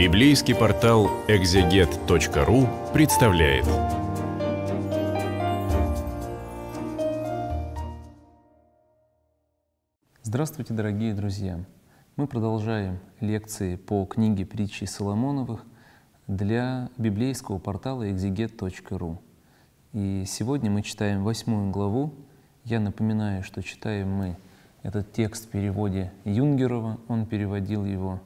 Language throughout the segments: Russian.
Библейский портал экзегет.ру представляет. Здравствуйте, дорогие друзья! Мы продолжаем лекции по книге притчи Соломоновых для библейского портала экзегет.ру. И сегодня мы читаем восьмую главу. Я напоминаю, что читаем мы этот текст в переводе Юнгерова, он переводил его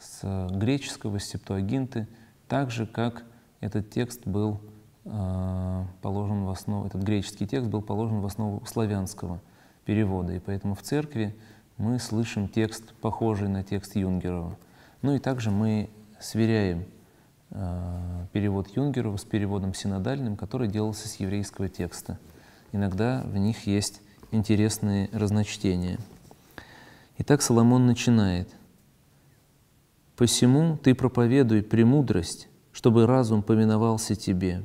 с э, греческого, с септуагинты, так же, как этот текст был э, положен в основу, этот греческий текст был положен в основу славянского перевода. И поэтому в церкви мы слышим текст, похожий на текст Юнгерова. Ну и также мы сверяем э, перевод Юнгерова с переводом синодальным, который делался с еврейского текста. Иногда в них есть интересные разночтения. Итак, Соломон начинает. Посему ты проповедуй премудрость, чтобы разум поминовался тебе,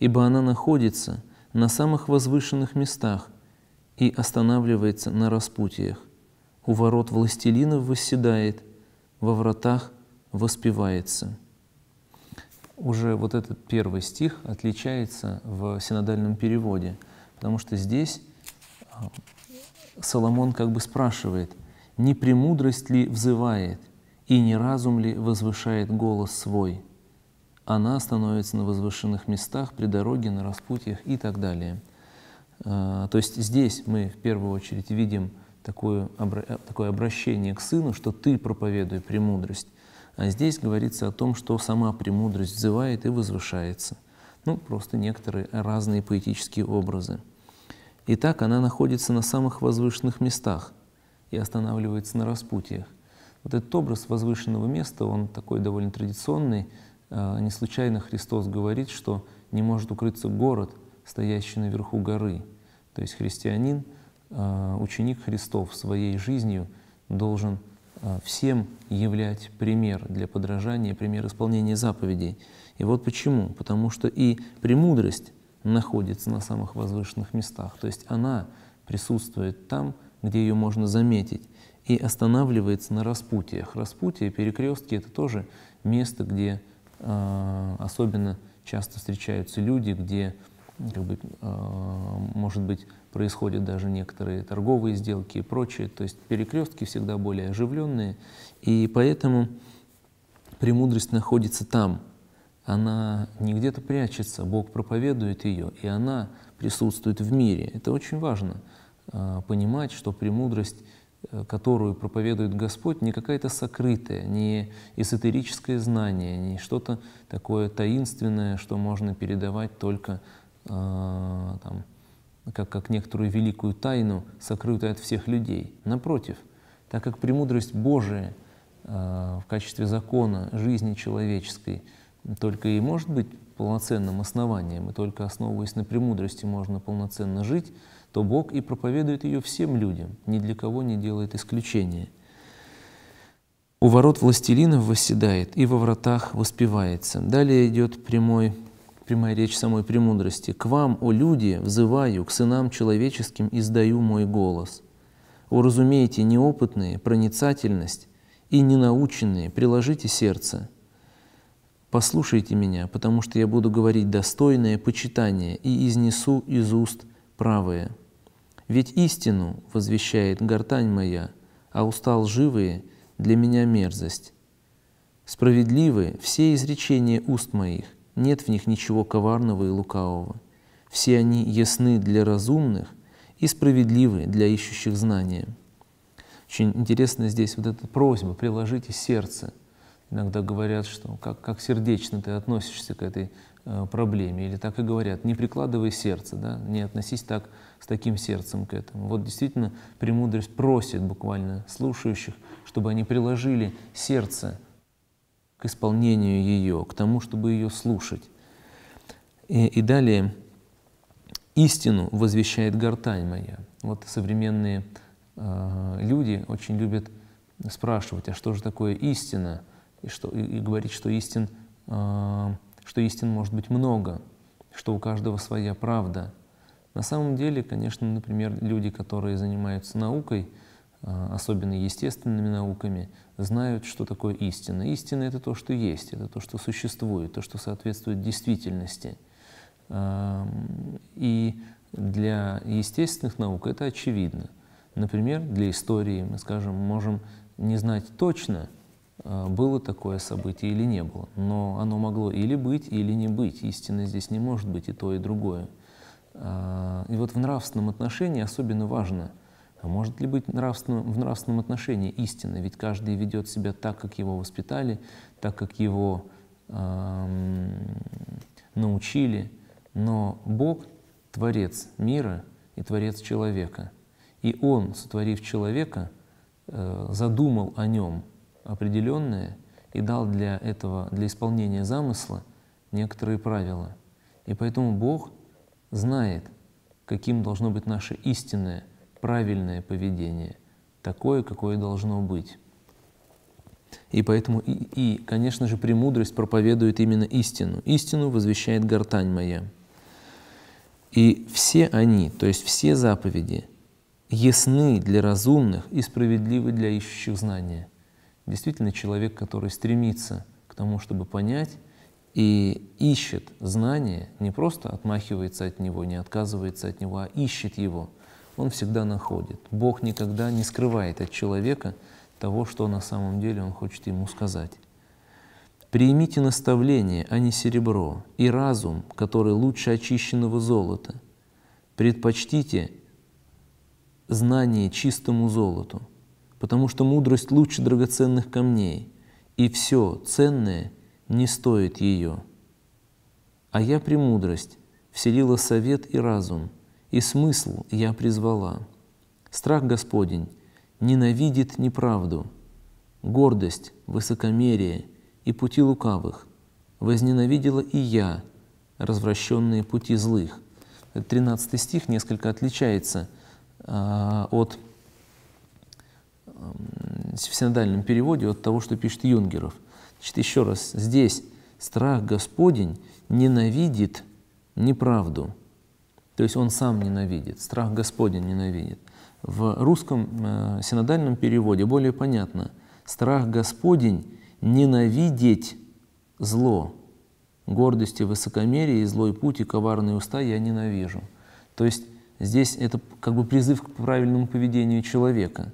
ибо она находится на самых возвышенных местах и останавливается на распутиях, У ворот властелинов восседает, во вратах воспевается». Уже вот этот первый стих отличается в синодальном переводе, потому что здесь а, Соломон как бы спрашивает, не премудрость ли взывает – и не разум ли возвышает голос свой? Она становится на возвышенных местах, при дороге, на распутьях и так далее. А, то есть здесь мы в первую очередь видим такое, э, такое обращение к Сыну, что «ты проповедуй премудрость». А здесь говорится о том, что сама премудрость взывает и возвышается. Ну, просто некоторые разные поэтические образы. Итак, она находится на самых возвышенных местах и останавливается на распутьях. Вот этот образ возвышенного места, он такой довольно традиционный. А, не случайно Христос говорит, что не может укрыться город, стоящий наверху горы. То есть христианин, а, ученик Христов своей жизнью должен а, всем являть пример для подражания, пример исполнения заповедей. И вот почему. Потому что и премудрость находится на самых возвышенных местах. То есть она присутствует там, где ее можно заметить и останавливается на распутиях. Распутия, перекрестки — это тоже место, где э, особенно часто встречаются люди, где, как бы, э, может быть, происходят даже некоторые торговые сделки и прочее. То есть перекрестки всегда более оживленные, и поэтому премудрость находится там. Она не где-то прячется, Бог проповедует ее, и она присутствует в мире. Это очень важно э, понимать, что премудрость — Э, которую проповедует Господь, не какая-то сокрытая, не эзотерическое знание, не что-то такое таинственное, что можно передавать только э, там, как, как некоторую великую тайну, сокрытую от всех людей. Напротив, так как премудрость Божия э, в качестве закона жизни человеческой только и может быть полноценным основанием, и только основываясь на премудрости можно полноценно жить, то Бог и проповедует ее всем людям, ни для кого не делает исключения. У ворот властелинов восседает и во вратах воспевается. Далее идет прямой, прямая речь самой премудрости. «К вам, о люди, взываю, к сынам человеческим издаю мой голос. Уразумейте, неопытные, проницательность и ненаученные, приложите сердце». «Послушайте меня, потому что я буду говорить достойное почитание и изнесу из уст правое». Ведь истину возвещает гортань моя, а уста лживые для меня мерзость. Справедливы все изречения уст моих, нет в них ничего коварного и лукавого. Все они ясны для разумных и справедливы для ищущих знания. Очень интересно здесь вот эта просьба «приложите сердце». Иногда говорят, что как, как сердечно ты относишься к этой э, проблеме, или так и говорят, не прикладывай сердце, да, не относись так с таким сердцем к этому. Вот действительно премудрость просит буквально слушающих, чтобы они приложили сердце к исполнению ее, к тому, чтобы ее слушать. И, и далее истину возвещает гортань моя. Вот современные э, люди очень любят спрашивать, а что же такое истина, и, что, и, и говорить, что истин, э, что истин может быть много, что у каждого своя правда – на самом деле, конечно, например, люди, которые занимаются наукой, а, особенно естественными науками, знают, что такое истина. Истина — это то, что есть, это то, что существует, то, что соответствует действительности. И для естественных наук это очевидно. Например, для истории мы, скажем, можем не знать точно, а, было такое событие или не было, но оно могло или быть, или не быть. Истины здесь не может быть и то, и другое. А, и вот в нравственном отношении особенно важно, а может ли быть нравственным, в нравственном отношении истина? Ведь каждый ведет себя так, как его воспитали, так, как его эм, научили. Но Бог — творец мира и творец человека. И Он, сотворив человека, э, задумал о нем определенное и дал для этого, для исполнения замысла некоторые правила. И поэтому Бог — знает, каким должно быть наше истинное, правильное поведение, такое, какое должно быть. И поэтому, и, и, конечно же, премудрость проповедует именно истину. Истину возвещает гортань моя. И все они, то есть все заповеди, ясны для разумных и справедливы для ищущих знания. Действительно, человек, который стремится к тому, чтобы понять, и ищет знание, не просто отмахивается от него, не отказывается от него, а ищет его. Он всегда находит. Бог никогда не скрывает от человека того, что на самом деле он хочет ему сказать. «Примите наставление, а не серебро, и разум, который лучше очищенного золота. Предпочтите знание чистому золоту, потому что мудрость лучше драгоценных камней, и все ценное – не стоит ее. А я премудрость вселила совет и разум, и смысл я призвала. Страх Господень ненавидит неправду, гордость, высокомерие и пути лукавых. Возненавидела и я развращенные пути злых. 13 стих несколько отличается а, от эм, в синодальном переводе от того, что пишет Юнгеров – Значит, еще раз, здесь страх Господень ненавидит неправду. То есть он сам ненавидит, страх Господень ненавидит. В русском э, синодальном переводе более понятно. Страх Господень ненавидеть зло. Гордости, высокомерие, и злой путь и коварные уста я ненавижу. То есть здесь это как бы призыв к правильному поведению человека.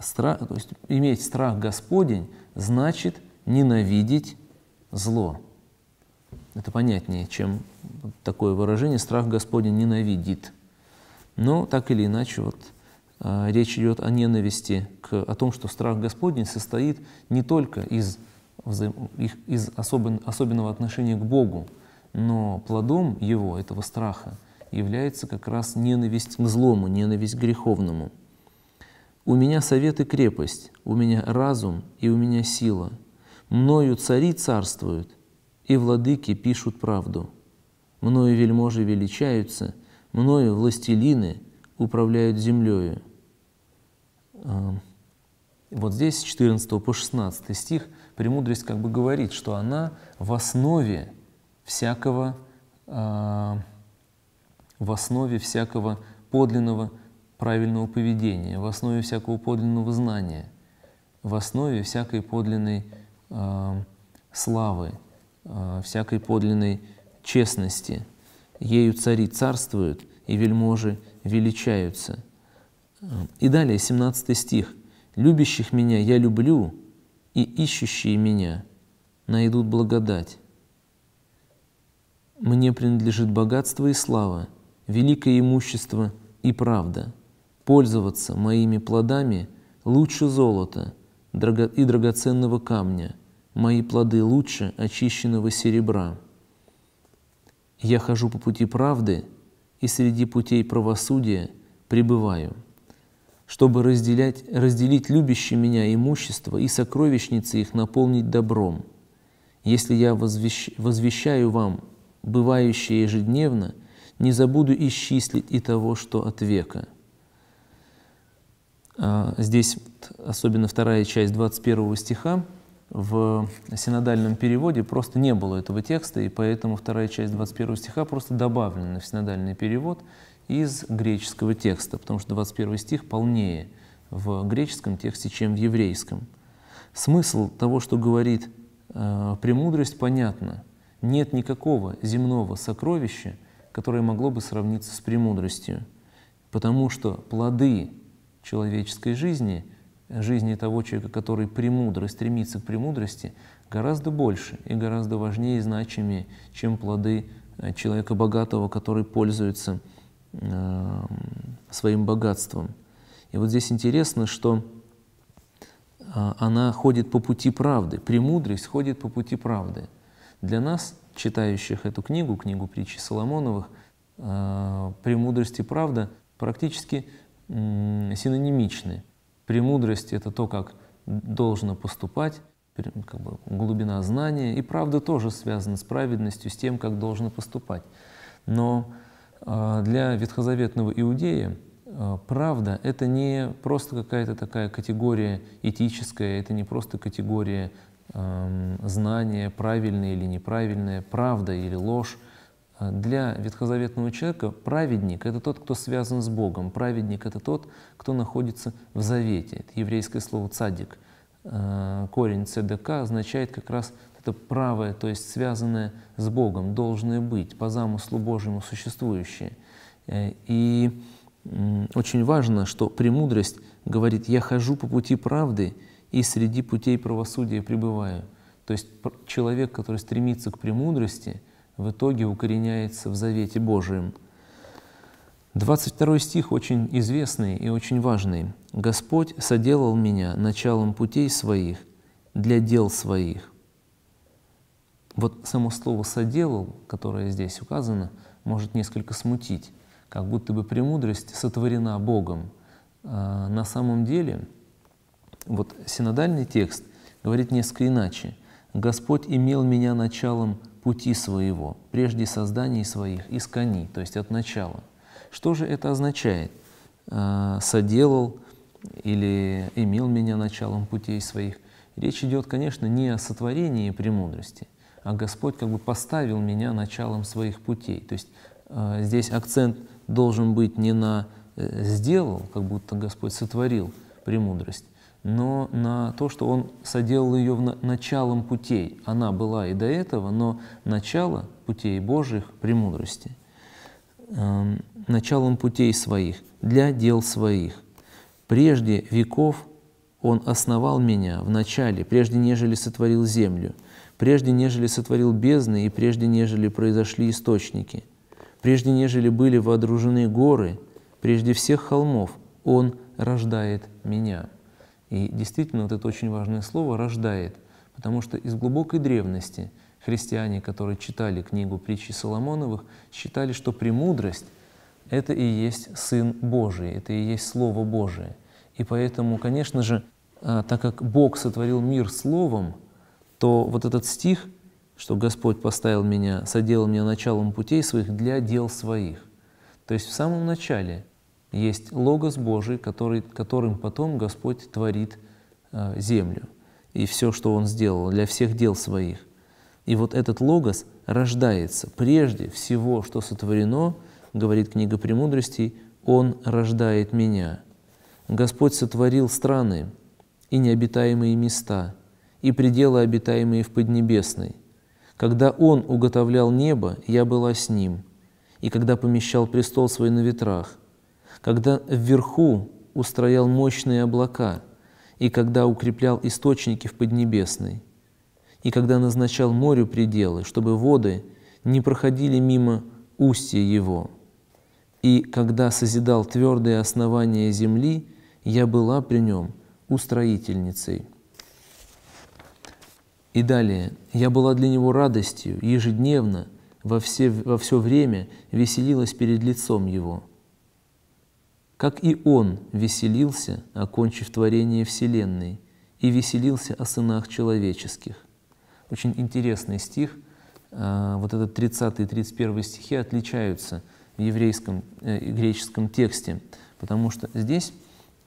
Страх, то есть иметь страх Господень значит ненавидеть зло. Это понятнее, чем такое выражение «страх Господень ненавидит». Но так или иначе, вот, а, речь идет о ненависти, к, о том, что страх Господень состоит не только из, их, из особен, особенного отношения к Богу, но плодом его, этого страха, является как раз ненависть к злому, ненависть к греховному. «У меня совет и крепость, у меня разум и у меня сила – Мною цари царствуют, и владыки пишут правду. Мною вельможи величаются, мною властелины управляют землею. Вот здесь, с 14 по 16 стих, премудрость как бы говорит, что она в основе всякого, а, в основе всякого подлинного правильного поведения, в основе всякого подлинного знания, в основе всякой подлинной Э, славы, э, всякой подлинной честности. Ею цари царствуют, и вельможи величаются. Э, и далее, 17 стих. «Любящих меня я люблю, и ищущие меня найдут благодать. Мне принадлежит богатство и слава, великое имущество и правда. Пользоваться моими плодами лучше золота – и драгоценного камня, мои плоды лучше очищенного серебра. Я хожу по пути правды и среди путей правосудия пребываю, чтобы разделять, разделить любящие меня имущество и сокровищницы их наполнить добром. Если я возвещ, возвещаю вам бывающее ежедневно, не забуду исчислить и того, что от века». А, здесь особенно вторая часть 21 стиха в синодальном переводе просто не было этого текста, и поэтому вторая часть 21 стиха просто добавлена в синодальный перевод из греческого текста, потому что 21 стих полнее в греческом тексте, чем в еврейском. Смысл того, что говорит э, «премудрость», понятно. Нет никакого земного сокровища, которое могло бы сравниться с премудростью, потому что плоды человеческой жизни, жизни того человека, который премудро стремится к премудрости, гораздо больше и гораздо важнее и значимее, чем плоды э, человека богатого, который пользуется э, своим богатством. И вот здесь интересно, что э, она ходит по пути правды, премудрость ходит по пути правды. Для нас, читающих эту книгу, книгу притчи Соломоновых, премудрость и правда практически синонимичны. Премудрость — это то, как должно поступать, как бы глубина знания, и правда тоже связана с праведностью, с тем, как должно поступать. Но а, для ветхозаветного иудея а, правда — это не просто какая-то такая категория этическая, это не просто категория знания, правильное или неправильное, правда или ложь, для ветхозаветного человека праведник — это тот, кто связан с Богом. Праведник — это тот, кто находится в завете. Это еврейское слово «цадик». Э, корень «цдк» означает как раз это правое, то есть связанное с Богом, должное быть, по замыслу Божьему существующее. Э, и очень важно, что премудрость говорит «я хожу по пути правды и среди путей правосудия пребываю». То есть человек, который стремится к премудрости — в итоге укореняется в Завете Божием. 22 стих очень известный и очень важный. «Господь соделал меня началом путей своих для дел своих». Вот само слово «соделал», которое здесь указано, может несколько смутить, как будто бы премудрость сотворена Богом. А на самом деле, вот синодальный текст говорит несколько иначе – Господь имел меня началом пути своего, прежде созданий своих, из кони, то есть от начала. Что же это означает? А, соделал или имел меня началом путей своих. Речь идет, конечно, не о сотворении премудрости, а Господь как бы поставил меня началом своих путей. То есть а, здесь акцент должен быть не на э, сделал, как будто Господь сотворил премудрость, но на то, что он соделал ее в началом путей. Она была и до этого, но начало путей Божьих премудрости, эм, началом путей своих, для дел своих. Прежде веков он основал меня в начале, прежде нежели сотворил землю, прежде нежели сотворил бездны и прежде нежели произошли источники, прежде нежели были водружены горы, прежде всех холмов он рождает меня». И действительно, вот это очень важное слово «рождает», потому что из глубокой древности христиане, которые читали книгу «Притчи Соломоновых», считали, что премудрость — это и есть Сын Божий, это и есть Слово Божие. И поэтому, конечно же, а, так как Бог сотворил мир Словом, то вот этот стих, что Господь поставил меня, соделал меня началом путей своих для дел своих. То есть в самом начале — есть Логос Божий, который, которым потом Господь творит э, землю и все, что Он сделал для всех дел своих. И вот этот Логос рождается прежде всего, что сотворено, говорит книга премудростей, «Он рождает меня». Господь сотворил страны и необитаемые места, и пределы, обитаемые в Поднебесной. Когда Он уготовлял небо, я была с Ним, и когда помещал престол свой на ветрах – когда вверху устроял мощные облака, и когда укреплял источники в Поднебесной, и когда назначал морю пределы, чтобы воды не проходили мимо устья его, и когда созидал твердые основания земли, я была при нем устроительницей. И далее, я была для него радостью, ежедневно, во все, во все время веселилась перед лицом его – как и он веселился, окончив творение Вселенной, и веселился о сынах человеческих. Очень интересный стих. А, вот этот 30 и 31 стихи отличаются в еврейском э, и греческом тексте, потому что здесь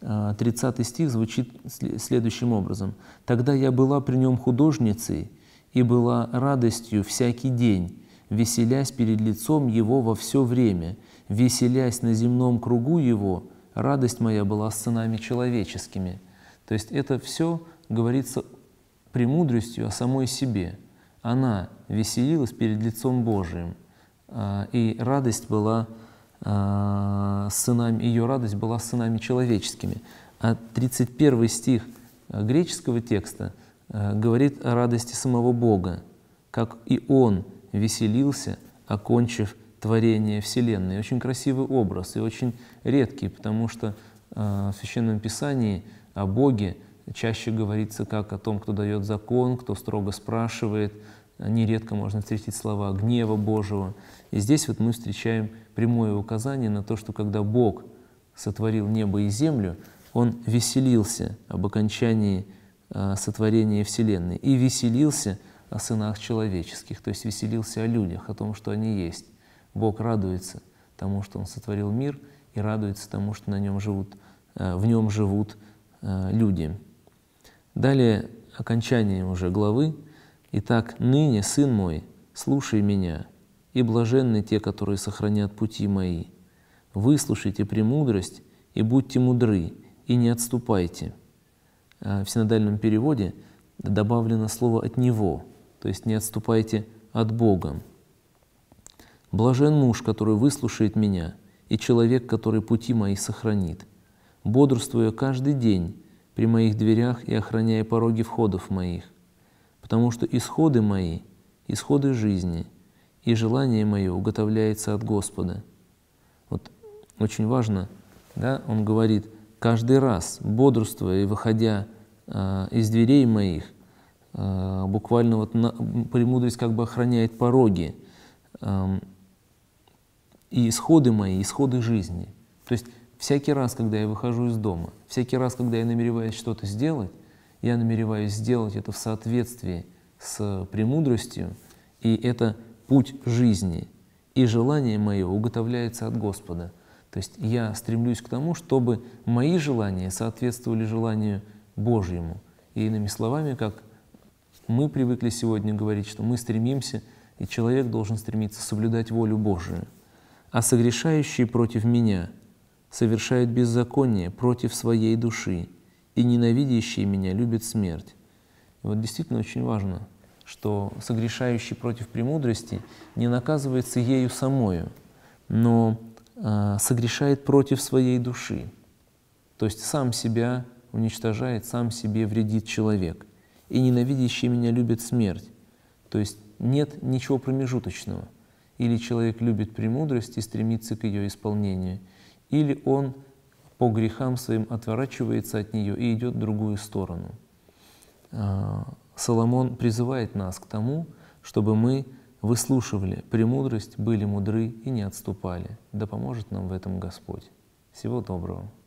30 а, стих звучит следующим образом. «Тогда я была при нем художницей и была радостью всякий день, веселясь перед лицом Его во все время, веселясь на земном кругу Его, радость моя была с сынами человеческими». То есть это все говорится премудростью о самой себе. Она веселилась перед лицом Божиим, а, и радость была а, сынами, ее радость была с сынами человеческими. А 31 стих а, греческого текста говорит о радости самого Бога, как и Он веселился, окончив творение Вселенной. Очень красивый образ и очень редкий, потому что э, в Священном Писании о Боге чаще говорится как о том, кто дает закон, кто строго спрашивает. Нередко можно встретить слова гнева Божьего. И здесь вот мы встречаем прямое указание на то, что когда Бог сотворил небо и землю, Он веселился об окончании э, сотворения Вселенной и веселился – о сынах человеческих, то есть веселился о людях, о том, что они есть. Бог радуется тому, что Он сотворил мир, и радуется тому, что на нем живут, э, в нем живут э, люди. Далее окончание уже главы. «Итак, ныне, сын мой, слушай меня, и блаженны те, которые сохранят пути мои. Выслушайте премудрость и будьте мудры, и не отступайте». Э, в синодальном переводе добавлено слово «от него», то есть не отступайте от Бога. Блажен муж, который выслушает меня, и человек, который пути мои сохранит. Бодрствуя каждый день при моих дверях и охраняя пороги входов моих, потому что исходы мои, исходы жизни, и желание мое уготовляется от Господа. Вот очень важно, да, он говорит, каждый раз, бодрствуя и выходя э, из дверей моих, Э, буквально вот на, премудрость как бы охраняет пороги эм, и исходы мои, исходы жизни. То есть всякий раз, когда я выхожу из дома, всякий раз, когда я намереваюсь что-то сделать, я намереваюсь сделать это в соответствии с премудростью, и это путь жизни, и желание мое уготовляется от Господа. То есть я стремлюсь к тому, чтобы мои желания соответствовали желанию Божьему. И иными словами, как мы привыкли сегодня говорить, что мы стремимся, и человек должен стремиться соблюдать волю Божию. А согрешающие против меня совершают беззаконие против своей души, и ненавидящие меня любят смерть. И вот действительно очень важно, что согрешающий против премудрости не наказывается ею самою, но э, согрешает против своей души. То есть сам себя уничтожает, сам себе вредит человек и ненавидящие меня любят смерть. То есть нет ничего промежуточного. Или человек любит премудрость и стремится к ее исполнению, или он по грехам своим отворачивается от нее и идет в другую сторону. А, Соломон призывает нас к тому, чтобы мы выслушивали премудрость, были мудры и не отступали. Да поможет нам в этом Господь. Всего доброго.